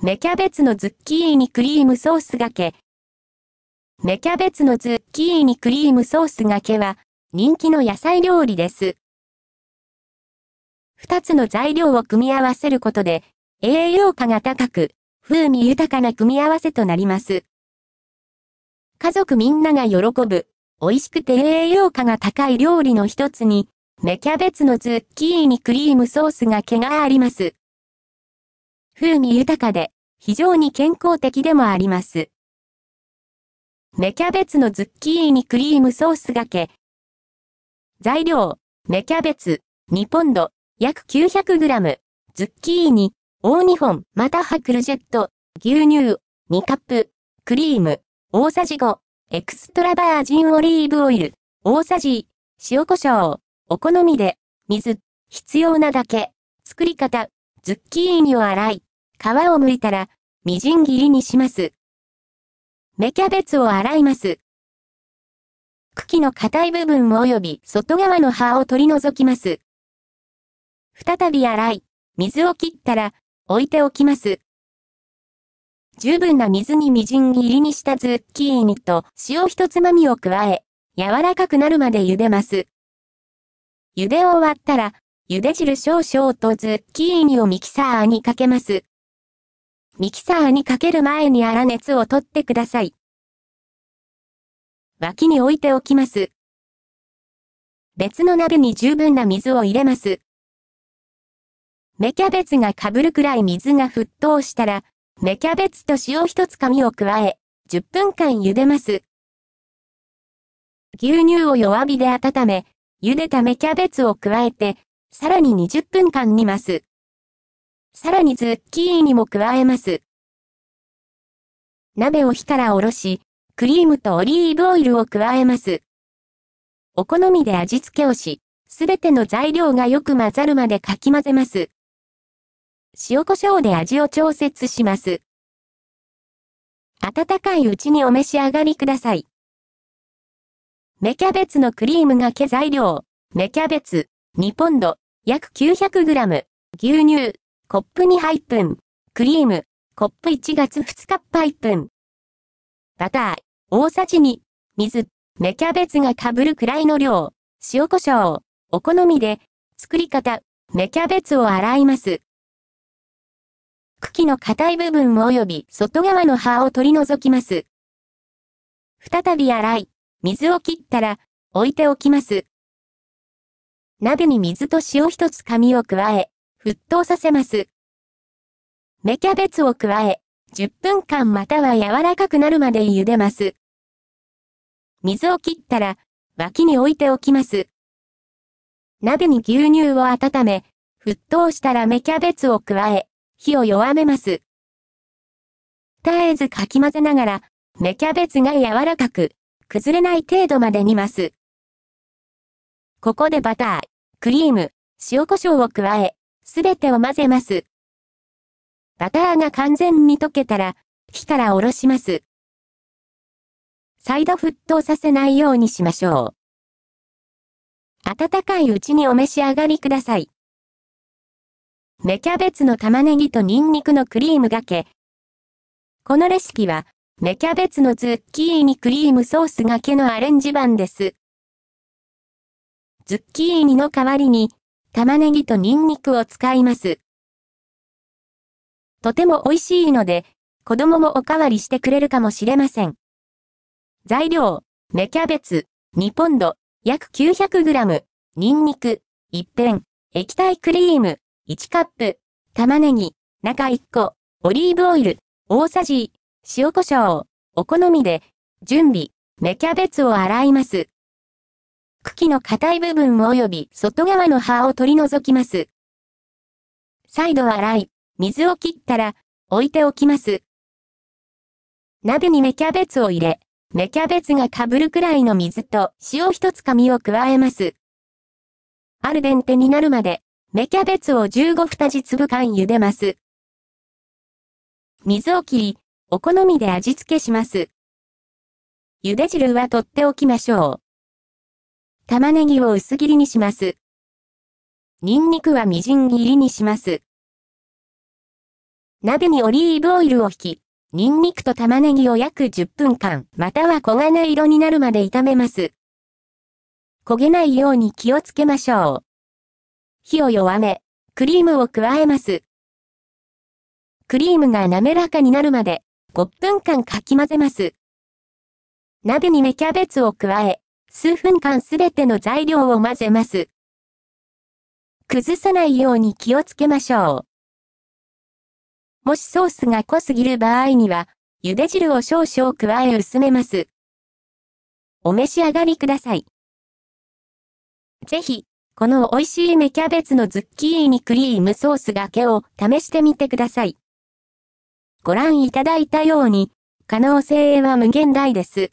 芽キャベツのズッキーニクリームソースがけ。芽キャベツのズッキーニクリームソースがけは、人気の野菜料理です。二つの材料を組み合わせることで、栄養価が高く、風味豊かな組み合わせとなります。家族みんなが喜ぶ、美味しくて栄養価が高い料理の一つに、芽キャベツのズッキーニクリームソースがけがあります。風味豊かで、非常に健康的でもあります。芽キャベツのズッキーニクリームソースがけ。材料、芽キャベツ、2ポンド、約 900g、ズッキーニ、大2本、またはクルジェット、牛乳、2カップ、クリーム、大さじ5、エクストラバージンオリーブオイル、大さじ、塩胡椒、お好みで、水、必要なだけ、作り方、ズッキーニを洗い、皮をむいたら、みじん切りにします。芽キャベツを洗います。茎の硬い部分及び外側の葉を取り除きます。再び洗い、水を切ったら、置いておきます。十分な水にみじん切りにしたズッキーニと塩一つまみを加え、柔らかくなるまで茹でます。茹で終わったら、茹で汁少々とズッキーニをミキサーにかけます。ミキサーにかける前に粗熱を取ってください。脇に置いておきます。別の鍋に十分な水を入れます。芽キャベツがかぶるくらい水が沸騰したら、芽キャベツと塩一つ紙を加え、10分間茹でます。牛乳を弱火で温め、茹でた芽キャベツを加えて、さらに20分間煮ます。さらにズッキーニも加えます。鍋を火からおろし、クリームとオリーブオイルを加えます。お好みで味付けをし、すべての材料がよく混ざるまでかき混ぜます。塩胡椒で味を調節します。温かいうちにお召し上がりください。芽キャベツのクリームがけ材料、芽キャベツ、2ポンド、約 900g、牛乳、コップ2杯分、クリーム、コップ1月2日杯分。バター、大さじ2、水、芽キャベツがかぶるくらいの量、塩胡椒、お好みで、作り方、芽キャベツを洗います。茎の硬い部分及び外側の葉を取り除きます。再び洗い、水を切ったら、置いておきます。鍋に水と塩一つ紙を加え、沸騰させます。芽キャベツを加え、10分間または柔らかくなるまで茹でます。水を切ったら、脇に置いておきます。鍋に牛乳を温め、沸騰したら芽キャベツを加え、火を弱めます。絶えずかき混ぜながら、芽キャベツが柔らかく、崩れない程度まで煮ます。ここでバター、クリーム、塩胡椒を加え、すべてを混ぜます。バターが完全に溶けたら、火からおろします。再度沸騰させないようにしましょう。温かいうちにお召し上がりください。芽キャベツの玉ねぎとニンニクのクリームがけ。このレシピは、芽キャベツのズッキーニクリームソースがけのアレンジ版です。ズッキーニの代わりに、玉ねぎとニンニクを使います。とても美味しいので、子供もおかわりしてくれるかもしれません。材料、芽キャベツ、2ポンド、約 900g、ニンニク、一辺、液体クリーム、1カップ、玉ねぎ、中1個、オリーブオイル、大さじ、塩胡椒、お好みで、準備、芽キャベツを洗います。茎の硬い部分及び外側の葉を取り除きます。再度洗い、水を切ったら、置いておきます。鍋に芽キャベツを入れ、芽キャベツがかぶるくらいの水と塩一つ紙を加えます。アルデンテになるまで、芽キャベツを15二時粒間茹でます。水を切り、お好みで味付けします。茹で汁は取っておきましょう。玉ねぎを薄切りにします。ニンニクはみじん切りにします。鍋にオリーブオイルを引き、ニンニクと玉ねぎを約10分間、または黄金色になるまで炒めます。焦げないように気をつけましょう。火を弱め、クリームを加えます。クリームが滑らかになるまで、5分間かき混ぜます。鍋に芽キャベツを加え、数分間すべての材料を混ぜます。崩さないように気をつけましょう。もしソースが濃すぎる場合には、茹で汁を少々加え薄めます。お召し上がりください。ぜひ、この美味しい芽キャベツのズッキーニクリームソースだけを試してみてください。ご覧いただいたように、可能性は無限大です。